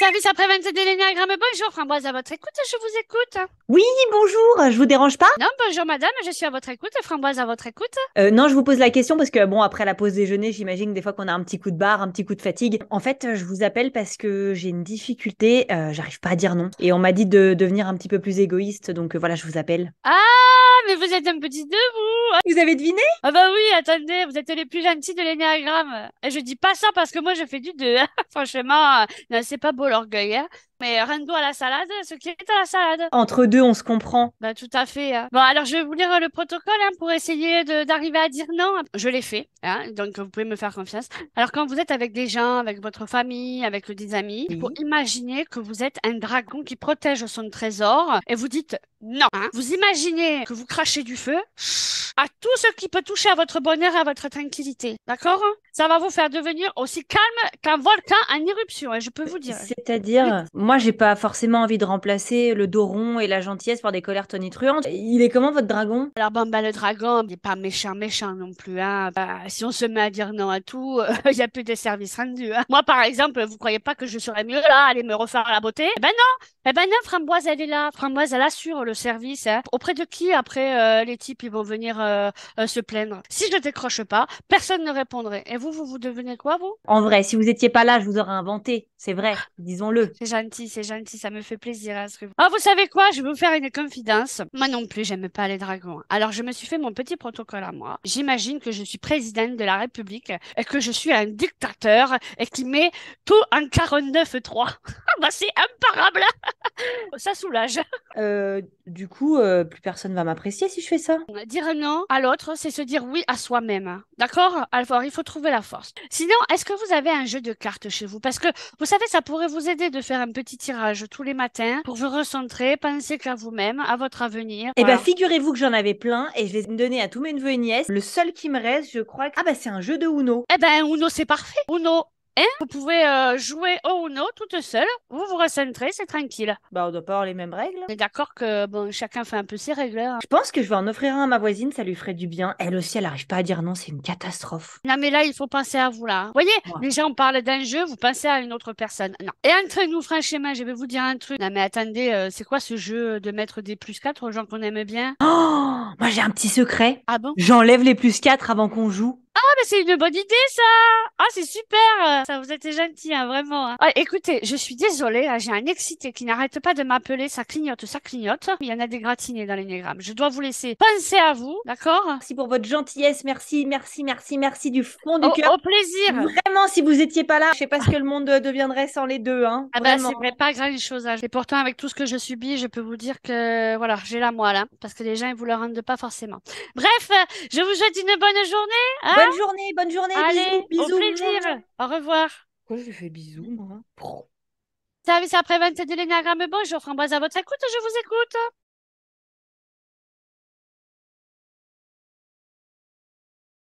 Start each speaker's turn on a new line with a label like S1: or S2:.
S1: Service après-vente bonjour Framboise à votre écoute, je vous écoute.
S2: Oui, bonjour, je vous dérange
S1: pas Non, bonjour madame, je suis à votre écoute, Framboise à votre
S2: écoute. Euh, non, je vous pose la question parce que bon, après la pause déjeuner, j'imagine des fois qu'on a un petit coup de barre, un petit coup de fatigue. En fait, je vous appelle parce que j'ai une difficulté, euh, j'arrive pas à dire non. Et on m'a dit de devenir un petit peu plus égoïste, donc euh, voilà, je vous appelle.
S1: Ah, mais vous êtes un petit debout. Vous avez deviné Ah bah oui, attendez, vous êtes les plus gentils de l'énéagramme. Et je dis pas ça parce que moi je fais du 2. Hein. Franchement, euh, c'est pas beau l'orgueil. Hein. Mais euh, Rando à la salade, ce qui est à la salade. Entre deux,
S2: on se comprend.
S1: Bah tout à fait. Hein. Bon, alors je vais vous lire euh, le protocole pour essayer d'arriver à dire non. Je l'ai fait, donc vous pouvez me faire confiance. Alors quand vous êtes avec des gens, avec votre famille, avec des amis, il imaginer que vous êtes un dragon qui protège son trésor et vous dites non. Vous imaginez que vous crachez du feu. Chut, à tout ce qui peut toucher à votre bonheur et à votre tranquillité. D'accord Ça va vous faire devenir aussi calme qu'un
S2: volcan en éruption, et hein, je peux vous dire. C'est-à-dire, moi, j'ai pas forcément envie de remplacer le dos rond et la gentillesse par des colères tonitruantes. Il est comment votre dragon Alors, bon, bah, le dragon, il est pas
S1: méchant, méchant non plus. Hein. Bah, si on se met à dire non à tout, il n'y a plus de service rendu. Hein. Moi, par exemple, vous croyez pas que je serais mieux là, aller me refaire la beauté Eh ben non Eh ben non, Framboise, elle est là. Framboise, elle assure le service. Hein. Auprès de qui, après, euh, les types, ils vont venir euh, euh, se plaindre. Si je ne décroche pas, personne ne répondrait. Et vous, vous, vous devenez quoi, vous
S2: En vrai, si vous n'étiez pas là, je vous aurais inventé. C'est vrai, disons-le.
S1: C'est gentil, c'est gentil, ça me fait plaisir à hein, ce que vous. Ah, vous savez quoi Je vais vous faire une confidence. Moi non plus, j'aime pas les dragons. Alors, je me suis fait mon petit protocole à moi. J'imagine que je suis présidente de la République et que je suis un dictateur et qui met tout en 49-3. Ah, bah, c'est imparable ça soulage.
S2: Euh, du coup, euh, plus personne va m'apprécier si je fais ça.
S1: Dire non à l'autre, c'est se dire oui à soi-même. Hein. D'accord Alors, il faut trouver la force. Sinon, est-ce que vous avez un jeu de cartes chez vous Parce que, vous savez, ça pourrait vous aider de faire un petit tirage tous les matins pour vous recentrer, penser
S2: qu'à vous-même, à votre
S1: avenir. Eh bien,
S2: figurez-vous que j'en avais plein et je les ai donnés à tous mes neveux et nièces. Le seul qui me reste, je crois que... Ah bah, c'est un jeu de Uno. Eh ben, Uno, c'est parfait. Uno, Hein vous
S1: pouvez euh, jouer au Uno toute seule. Vous vous recentrez, c'est tranquille. Bah, on doit pas avoir les mêmes règles. On est d'accord que bon, chacun fait un peu ses règles. Hein. Je
S2: pense que je vais en offrir un à ma voisine, ça lui ferait du bien. Elle aussi, elle arrive pas à dire non, c'est une catastrophe.
S1: Non, mais là, il faut penser à vous, là. Hein. Vous voyez, les gens parlent d'un jeu, vous pensez à une autre personne. Non. Et entre nous, franchement, je vais vous dire un truc. Non, mais attendez, euh, c'est quoi ce jeu de mettre des plus 4 aux gens qu'on aime bien
S2: Oh Moi, j'ai un petit secret. Ah bon J'enlève les plus 4 avant qu'on joue
S1: c'est une bonne idée, ça Ah, c'est super Ça, vous êtes gentil, hein, vraiment. Hein. Ah, écoutez, je suis désolée, hein, j'ai un excité qui n'arrête pas de m'appeler, ça clignote, ça clignote. Il y en a des gratinés dans l'énigramme. Je dois vous laisser penser à vous, d'accord Merci pour votre
S2: gentillesse, merci, merci, merci, merci du fond du cœur. Au plaisir Vraiment, si vous étiez pas là, je sais pas ce que le monde euh, deviendrait sans les deux, hein. Ah bah, c'est vrai, pas grave les Hein. Et pourtant, avec tout ce que je subis, je
S1: peux vous dire que, voilà, j'ai la moelle, hein, parce que les gens, ils vous le rendent pas forcément. Bref, je vous souhaite une bonne journée. bonne journée journée, bonne journée. Allez, bisous, bisous, au plaisir. Au revoir. Pourquoi je lui fais bisous, moi Service après-vente, c'est de l'énagramme. un framboise à votre écoute, je vous écoute.